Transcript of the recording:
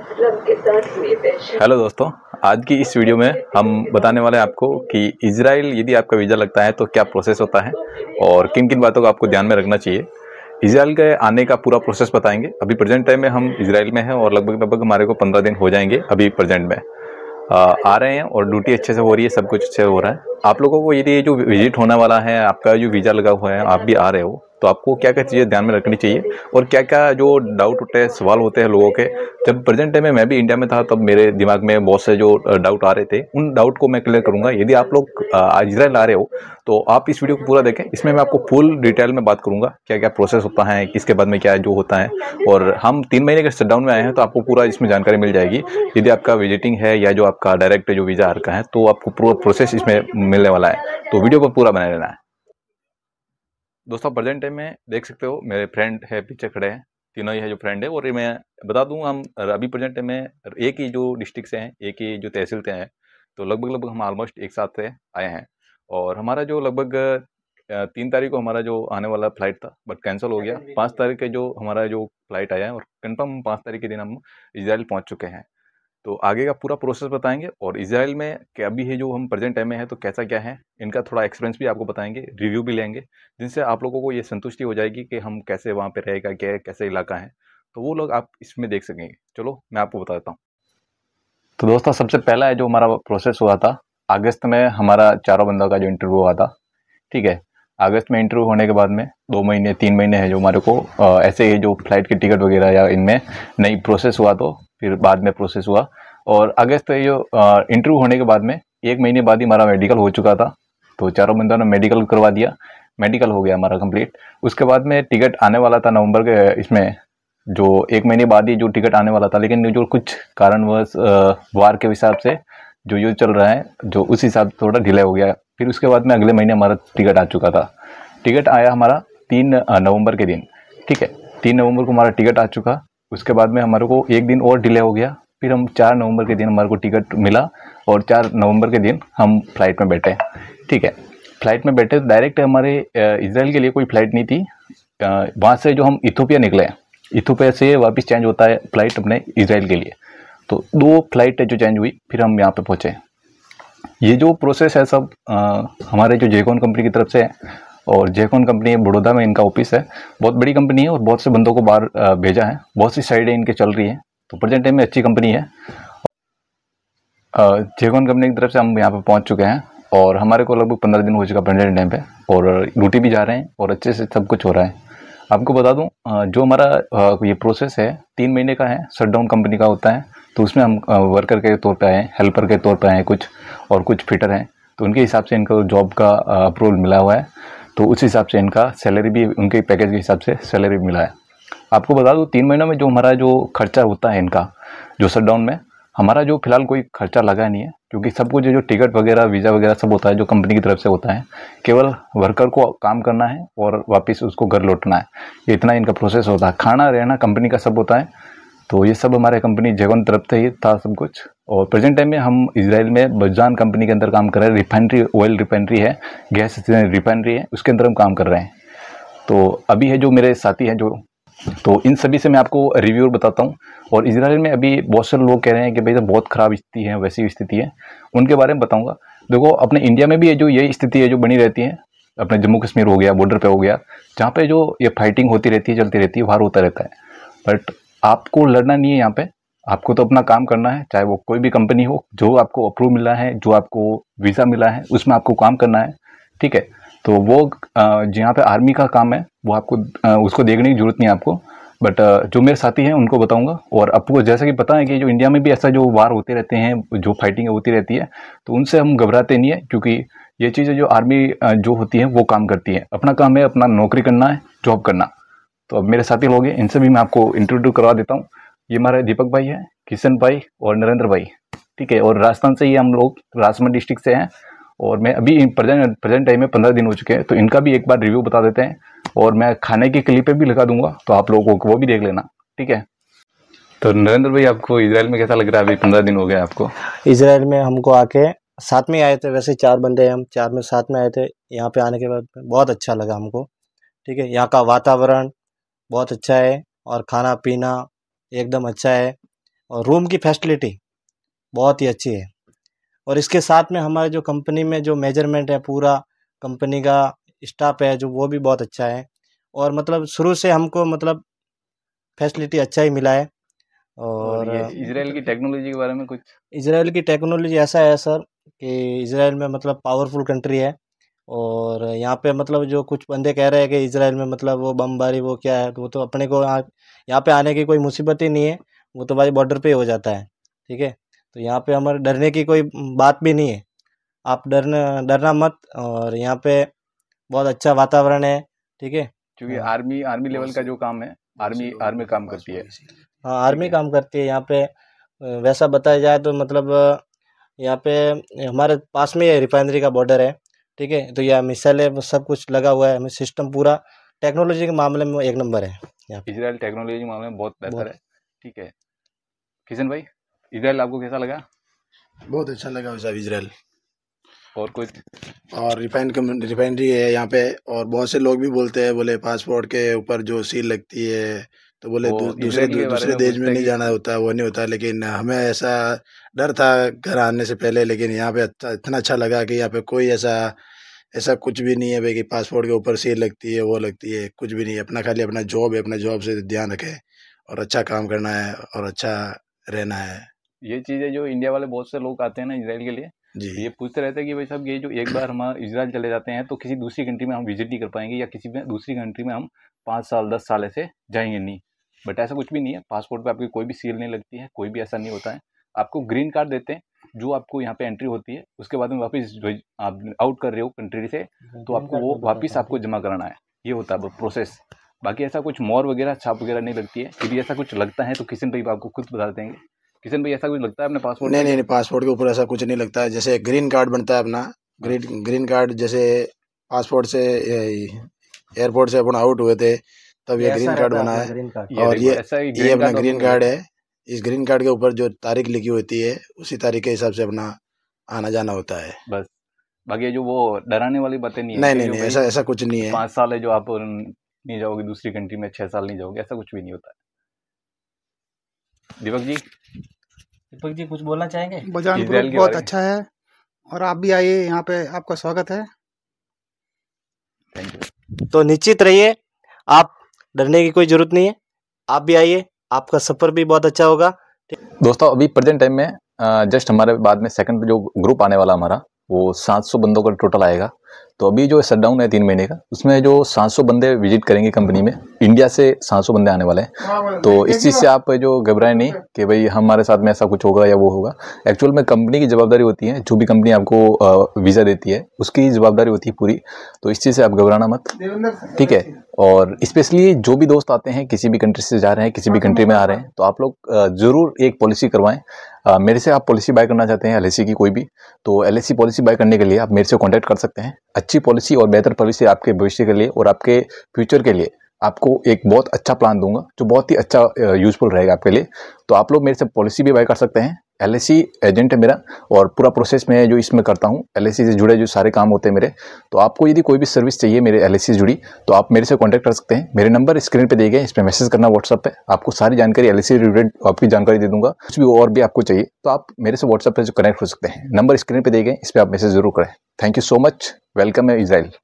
hello दोस्तों आज की इस वीडियो में हम बताने वाले हैं आपको कि इसराइल यदि आपका वीज़ा लगता है तो क्या प्रोसेस होता है और किन किन बातों का आपको ध्यान में रखना चाहिए इसराइल के आने का पूरा प्रोसेस बताएंगे अभी प्रेजेंट टाइम में हम इसराइल में हैं और लगभग लगभग हमारे को पंद्रह दिन हो जाएंगे अभी प्रेजेंट में आ, आ रहे हैं और ड्यूटी अच्छे से हो रही है सब कुछ अच्छे से हो रहा है आप लोगों को यदि जो विजिट होने वाला है आपका जो वीज़ा लगा हुआ है आप भी आ रहे हो तो आपको क्या क्या चीज़ें ध्यान में रखनी चाहिए और क्या क्या जो डाउट होते हैं सवाल होते हैं लोगों के जब प्रेजेंट टाइम में मैं भी इंडिया में था तब मेरे दिमाग में बहुत से जो डाउट आ रहे थे उन डाउट को मैं क्लियर करूँगा यदि आप लोग इजराइल आ रहे हो तो आप इस वीडियो को पूरा देखें इसमें मैं आपको फुल डिटेल में बात करूँगा क्या क्या प्रोसेस होता है किसके बाद में क्या जो होता है और हम तीन महीने के शटडाउन में आए हैं तो आपको पूरा इसमें जानकारी मिल जाएगी यदि आपका विजिटिंग है या जो आपका डायरेक्ट जो वीज़ा आर का है तो आपको पूरा प्रोसेस इसमें मिलने वाला है तो वीडियो पर पूरा बनाए रहना है दोस्तों प्रेजेंट टाइम में देख सकते हो मेरे फ्रेंड है पीछे खड़े हैं तीनों ही है जो फ्रेंड है और ये मैं बता दूं हम अभी प्रेजेंट टाइम में एक ही जो डिस्ट्रिक्ट से हैं एक ही जो तहसील से हैं तो लगभग लगभग हम ऑलमोस्ट एक साथ से आए हैं और हमारा जो लगभग तीन तारीख को हमारा जो आने वाला फ्लाइट था बट कैंसिल हो गया पाँच तारीख के जो हमारा जो फ्लाइट आया है और कन्फर्म पाँच तारीख के दिन हम इसराइल पहुँच चुके हैं तो आगे का पूरा प्रोसेस बताएंगे और इसराइल में क्या भी है जो हम प्रेजेंट टाइम में है तो कैसा क्या है इनका थोड़ा एक्सपीरियंस भी आपको बताएंगे रिव्यू भी लेंगे जिनसे आप लोगों को ये संतुष्टि हो जाएगी कि हम कैसे वहाँ पर रहेगा क्या कैसे इलाका है तो वो लोग आप इसमें देख सकेंगे चलो मैं आपको बता देता हूँ तो दोस्तों सबसे पहला है जो हमारा प्रोसेस हुआ था अगस्त में हमारा चारों बंदों का जो इंटरव्यू हुआ था ठीक है अगस्त में इंटरव्यू होने के बाद में दो महीने तीन महीने है जो हमारे को ऐसे ही जो फ्लाइट की टिकट वगैरह या इनमें नई प्रोसेस हुआ तो फिर बाद में प्रोसेस हुआ और अगस्त जो इंटरव्यू होने के बाद में एक महीने बाद ही हमारा मेडिकल हो चुका था तो चारों बंदों ने मेडिकल करवा दिया मेडिकल हो गया हमारा कंप्लीट उसके बाद में टिकट आने वाला था नवंबर के इसमें जो एक महीने बाद ही जो टिकट आने वाला था लेकिन जो कुछ कारणवश वार के हिसाब से जो यूज चल रहा है जो उस हिसाब से थोड़ा डिले हो गया फिर उसके बाद में अगले महीने हमारा टिकट आ चुका था टिकट आया हमारा तीन नवंबर के दिन ठीक है तीन नवंबर को हमारा टिकट आ चुका उसके बाद में हमारे को एक दिन और डिले हो गया फिर हम चार नवंबर के दिन हमारे को टिकट मिला और चार नवंबर के दिन हम फ्लाइट में बैठे ठीक है फ्लाइट में बैठे डायरेक्ट हमारे इसराइल के लिए कोई फ्लाइट नहीं थी वहाँ से जो हम इथोपिया निकले इथोपिया से वापस चेंज होता है फ्लाइट अपने इसराइल के लिए तो दो फ्लाइट जो चेंज हुई फिर हम यहाँ पर पहुँचे ये जो प्रोसेस है सब आ, हमारे जो जेकॉन कंपनी की तरफ से है और जेकॉन कंपनी है बड़ौदा में इनका ऑफिस है बहुत बड़ी कंपनी है और बहुत से बंदों को बाहर भेजा है बहुत सी साइडें इनके चल रही है तो प्रेजेंट टाइम में अच्छी कंपनी है जेकॉन कंपनी की तरफ से हम यहाँ पर पहुँच चुके हैं और हमारे को लगभग पंद्रह दिन हो चुका प्रेजेंट टाइम पर और ड्यूटी भी जा रहे हैं और अच्छे से सब कुछ हो रहा है आपको बता दूँ जो हमारा ये प्रोसेस है तीन महीने का है शट डाउन कंपनी का होता है तो उसमें हम वर्कर के तौर पर आए हेल्पर के तौर पर आए कुछ और कुछ फिटर हैं तो उनके हिसाब से इनको जॉब का अप्रूवल मिला हुआ है तो उस हिसाब से इनका सैलरी भी उनके पैकेज के हिसाब से सैलरी भी मिला है आपको बता दूँ तीन महीनों में जो हमारा जो खर्चा होता है इनका जो शटडाउन में हमारा जो फिलहाल कोई खर्चा लगा नहीं है क्योंकि सब कुछ जो टिकट वगैरह वीज़ा वगैरह सब होता है जो कंपनी की तरफ से होता है केवल वर्कर को काम करना है और वापस उसको घर लौटना है ये इतना इनका प्रोसेस होता है खाना रहना कंपनी का सब होता है तो ये सब हमारे कंपनी जेगोन तरफ से ही था सब कुछ और प्रेजेंट टाइम में हम इसराइल में बजान कंपनी के अंदर काम कर रहे हैं रिफाइनरी ऑयल रिफाइनरी है गैस रिफाइनरी है उसके अंदर हम काम कर रहे हैं तो अभी है जो मेरे साथी हैं जो तो इन सभी से मैं आपको रिव्यू बताता हूँ और इसराइल में अभी बहुत सारे लोग कह रहे हैं कि भाई बहुत ख़राब स्थिति है वैसी स्थिति है उनके बारे में बताऊँगा देखो अपने इंडिया में भी ये जो ये स्थिति है जो बनी रहती है अपने जम्मू कश्मीर हो गया बॉर्डर पे हो गया जहाँ पे जो ये फाइटिंग होती रहती है चलती रहती है वार होता रहता है बट आपको लड़ना नहीं है यहाँ पे आपको तो अपना काम करना है चाहे वो कोई भी कंपनी हो जो आपको अप्रूव मिला है जो आपको वीज़ा मिला है उसमें आपको काम करना है ठीक है तो वो जहाँ पे आर्मी का काम है वो आपको उसको देखने की जरूरत नहीं है आपको बट जो मेरे साथी हैं उनको बताऊंगा और आपको जैसा कि पता है कि जो इंडिया में भी ऐसा जो वार होते रहते हैं जो फाइटिंग होती रहती है तो उनसे हम घबराते नहीं है क्योंकि ये चीज़ें जो आर्मी जो होती है वो काम करती है अपना काम है अपना नौकरी करना है जॉब करना तो अब मेरे साथी लोग हैं इनसे भी मैं आपको इंट्रोड्यू करवा देता हूँ ये हमारे दीपक भाई है किशन भाई और नरेंद्र भाई ठीक है और राजस्थान से ही हम लोग राजसमंद डिस्ट्रिक्ट से हैं और मैं अभी प्रेजेंट प्रेजेंट टाइम में पंद्रह दिन हो चुके हैं तो इनका भी एक बार रिव्यू बता देते हैं और मैं खाने की क्लिपें भी लगा दूंगा तो आप लोगों को वो भी देख लेना ठीक है तो नरेंद्र भाई आपको इसराइल में कैसा लग रहा है अभी पंद्रह दिन हो गया आपको इसराइल में हमको आके साथ में आए थे वैसे चार बंदे हम चार में साथ में आए थे यहाँ पे आने के बाद बहुत अच्छा लगा हमको ठीक है यहाँ का वातावरण बहुत अच्छा है और खाना पीना एकदम अच्छा है और रूम की फैसिलिटी बहुत ही अच्छी है और इसके साथ में हमारे जो कंपनी में जो मेजरमेंट है पूरा कंपनी का स्टाफ है जो वो भी बहुत अच्छा है और मतलब शुरू से हमको मतलब फैसिलिटी अच्छा ही मिला है और, इसराइल की टेक्नोलॉजी के बारे में कुछ इसराइल की टेक्नोलॉजी ऐसा है सर कि इसराइल में मतलब पावरफुल कंट्री है और यहाँ पे मतलब जो कुछ बंदे कह रहे हैं कि इसराइल में मतलब वो बमबारी वो क्या है वो तो अपने को यहाँ पे आने की कोई मुसीबत ही नहीं है वो तो भाई बॉर्डर पे हो जाता है ठीक है तो यहाँ पे हमारे डरने की कोई बात भी नहीं है आप डरना डरना मत और यहाँ पे बहुत अच्छा वातावरण है ठीक है क्योंकि आर्मी आर्मी लेवल का जो काम है आर्मी आर्मी काम करती है हाँ आर्मी काम करती है यहाँ पे वैसा बताया जाए तो मतलब यहाँ पे हमारे पास में रिफाइनरी का बॉर्डर है ठीक है तो यह मिसाइल है सब कुछ लगा हुआ है सिस्टम पूरा टेक्नोलॉजी के मामले में एक नंबर है इसराइल टेक्नोलॉजी के मामले में बहुत बेहतर है ठीक है किशन भाई इसराइल आपको कैसा लगा बहुत अच्छा लगा साहब इसराइल और कुछ और रिफाइंड रिफाइनरी है यहाँ पे और बहुत से लोग भी बोलते हैं बोले पासपोर्ट के ऊपर जो सील लगती है तो बोले दू, दूसरे दूसरे देश में नहीं जाना होता वो नहीं होता लेकिन हमें ऐसा डर था घर आने से पहले लेकिन यहाँ पे अच्छा इतना अच्छा लगा कि यहाँ पे कोई ऐसा ऐसा कुछ भी नहीं है भाई कि पासपोर्ट के ऊपर सील लगती है वो लगती है कुछ भी नहीं है अपना खाली अपना जॉब है अपना जॉब से ध्यान रखें और अच्छा काम करना है और अच्छा रहना है ये चीज़ें जो इंडिया वाले बहुत से लोग आते हैं ना इसराइल के लिए जी ये पूछते रहते हैं कि भाई साहब ये जो एक बार हम इसराइल चले जाते हैं तो किसी दूसरी कंट्री में हम विजिट नहीं कर पाएंगे या किसी दूसरी कंट्री में हम पाँच साल दस साल ऐसे जाएंगे नहीं बट ऐसा कुछ भी नहीं है पासपोर्ट पे आपकी कोई भी सील नहीं लगती है कोई भी ऐसा नहीं होता है आपको ग्रीन कार्ड देते हैं जो आपको यहाँ पे एंट्री होती है उसके बाद में वापस आप आउट कर रहे हो कंट्री से हाँ, तो आपको वो वापस आपको जमा कराना है ये होता है प्रोसेस बाकी ऐसा कुछ मोर वगैरह छाप वगैरह नहीं लगती है यदि ऐसा कुछ लगता है तो किशन भाई आपको खुद बता देंगे किशन भाई ऐसा कुछ लगता है अपने पासपोर्ट नहीं नहीं पासपोर्ट के ऊपर ऐसा कुछ नहीं लगता है जैसे ग्रीन कार्ड बनता है अपना ग्रीन ग्रीन कार्ड जैसे पासपोर्ट से एयरपोर्ट से अपन आउट हुए थे तब ये ग्रीन कार्ड बना है और ये ये अपना ग्रीन कार्ड है इस ग्रीन कार्ड के ऊपर जो तारीख लिखी होती है उसी तारीख के हिसाब से अपना आना जाना होता है बस बाकी जो वो डराने वाली बातें नहीं नहीं नहीं ऐसा ऐसा कुछ नहीं है पाँच साल है जो आप नहीं जाओगे दूसरी कंट्री में छह साल नहीं जाओगे ऐसा कुछ भी नहीं होता है दीपक जी दीपक जी कुछ बोलना चाहेंगे बजानपुर बहुत अच्छा है और आप भी आइए यहाँ पे आपका स्वागत है थैंक यू तो निश्चित रहिए आप डरने की कोई ज़रूरत नहीं है आप भी आइए आपका सफ़र भी बहुत अच्छा होगा दोस्तों अभी प्रेजेंट टाइम में जस्ट हमारे बाद में सेकंड जो ग्रुप आने वाला हमारा वो 700 बंदों का टोटल आएगा तो अभी जो शटडाउन है तीन महीने का उसमें जो सात सौ बंदे विजिट करेंगे कंपनी में इंडिया से सात सौ बंदे आने वाले हैं हाँ, हाँ, तो इस चीज़ से आप जो घबराएं नहीं कि भाई हमारे साथ में ऐसा कुछ होगा या वो होगा एक्चुअल में कंपनी की जवाबदारी होती है जो भी कंपनी आपको वीज़ा देती है उसकी जवाबदारी होती है पूरी तो इस चीज़ से आप घबराना मत ठीक है और स्पेशली जो भी दोस्त आते हैं किसी भी कंट्री से जा रहे हैं किसी भी कंट्री में आ रहे हैं तो आप लोग ज़रूर एक पॉलिसी करवाएं मेरे से आप पॉलिसी बाय करना चाहते हैं एल की कोई भी तो एल पॉलिसी बाय करने के लिए आप मेरे से कॉन्टैक्ट कर सकते हैं अच्छी पॉलिसी और बेहतर पॉलिसी आपके भविष्य के लिए और आपके फ्यूचर के लिए आपको एक बहुत अच्छा प्लान दूंगा जो बहुत ही अच्छा यूजफुल रहेगा आपके लिए तो आप लोग मेरे से पॉलिसी भी बाय कर सकते हैं एल एजेंट है मेरा और पूरा प्रोसेस मैं जो इसमें करता हूँ एल से जुड़े जो सारे काम होते हैं मेरे तो आपको यदि कोई भी सर्विस चाहिए मेरे एल से जुड़ी तो आप मेरे से कॉन्टैक्ट कर सकते हैं मेरे नंबर स्क्रीन पर दिए गए इस पर मैसेज करना व्हाट्सअप पे आपको सारी जानकारी एल से रिलेटेड आपकी जानकारी दे दूँगा कुछ भी और भी आपको चाहिए तो आप मेरे से व्हाट्सअप पर कनेक्ट हो सकते हैं नंबर स्क्रीन पर दिए गए इस पर आप मैसेज जरूर करें thank you so much welcome है इजराइल